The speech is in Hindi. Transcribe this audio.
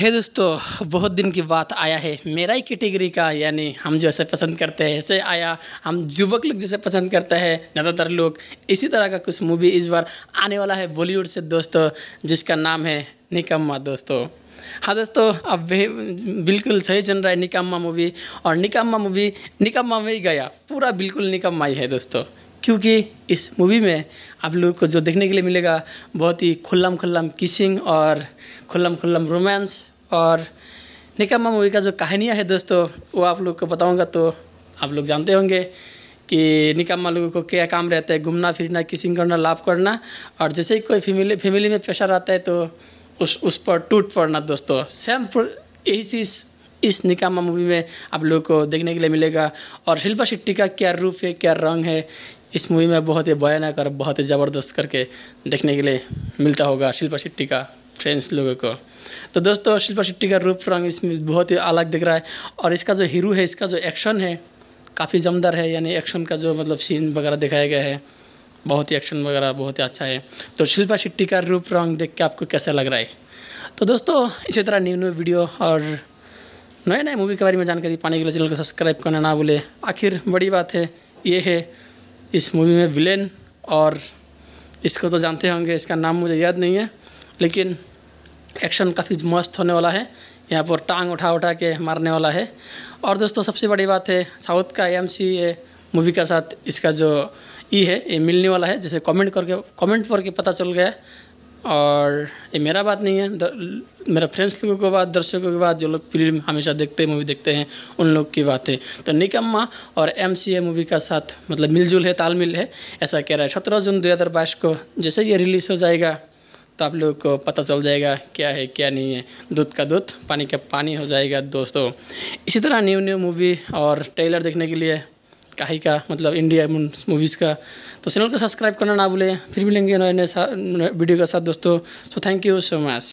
है दोस्तों बहुत दिन की बात आया है मेरा ही कैटेगरी का यानी हम जो ऐसे पसंद करते हैं ऐसे आया हम युवक लोग जैसे पसंद करते हैं ज़्यादातर लोग इसी तरह का कुछ मूवी इस बार आने वाला है बॉलीवुड से दोस्तों जिसका नाम है निकम्मा दोस्तों हाँ दोस्तों अब बिल्कुल सही चल रहा है निकम्मा मूवी और निकम्मा मूवी निकम्मा में ही गया पूरा बिल्कुल निकम्मा ही है दोस्तों क्योंकि इस मूवी में आप लोगों को जो देखने के लिए मिलेगा बहुत ही खुल्लम खुल्लम किसिंग और खुल्लम खुल्लम रोमांस और निकम्मा मूवी का जो कहानियाँ है दोस्तों वो आप लोग को बताऊँगा तो आप लोग जानते होंगे कि निकम्मा लोगों को क्या काम रहता है घूमना फिरना किसिंग करना लाभ करना और जैसे ही कोई फैमिली फैमिली में प्रेशर आता है तो उस उस पर टूट पड़ना दोस्तों सेम यही चीज़ इस निकामा मूवी में आप लोगों को देखने के लिए मिलेगा और शिल्पा शेट्टी का क्या रूप है क्या रंग है इस मूवी में बहुत ही भयानक और बहुत ही ज़बरदस्त करके देखने के लिए मिलता होगा शिल्पा शेट्टी का फ्रेंड्स लोगों को तो दोस्तों शिल्पा शेट्टी का रूप रंग इसमें बहुत ही अलग दिख रहा है और इसका जो हीरो है इसका जो एक्शन है काफ़ी जमदार है यानी एक्शन का जो मतलब सीन वगैरह दिखाया गया है बहुत ही एक्शन वगैरह बहुत ही अच्छा है तो शिल्पा शेट्टी का रूप रंग देख के आपको कैसा लग रहा है तो दोस्तों इसी तरह न्यू न्यू वीडियो और नए नए मूवी के बारे में जानकारी पाने के लिए चैनल को सब्सक्राइब करना ना भूले आखिर बड़ी बात है ये है इस मूवी में विलेन और इसको तो जानते होंगे इसका नाम मुझे याद नहीं है लेकिन एक्शन काफ़ी मस्त होने वाला है यहाँ पर टांग उठा उठा के मारने वाला है और दोस्तों सबसे बड़ी बात है साउथ का एम सी मूवी के साथ इसका जो ई e है ये मिलने वाला है जैसे कमेंट करके कमेंट करके पता चल गया और ये मेरा बात नहीं है मेरा फ्रेंड्स लोगों की बात दर्शकों की बात जो लोग फिल्म हमेशा देखते हैं मूवी देखते हैं उन लोग की बात है तो निकम्मा और एम सी ए मूवी का साथ मतलब मिलजुल है तालमेल है ऐसा कह रहा है सत्रह जून दो हज़ार बाईस को जैसे ये रिलीज़ हो जाएगा तो आप लोगों को पता चल जाएगा क्या है क्या नहीं है दूध का दूध पानी का पानी हो जाएगा दोस्तों इसी तरह न्यू न्यू मूवी और ट्रेलर देखने के लिए काहे का मतलब इंडिया मूवीज़ का तो चैनल को सब्सक्राइब करना ना भूलें फिर भी लेंगे नए नए वीडियो के साथ दोस्तों so thank you so much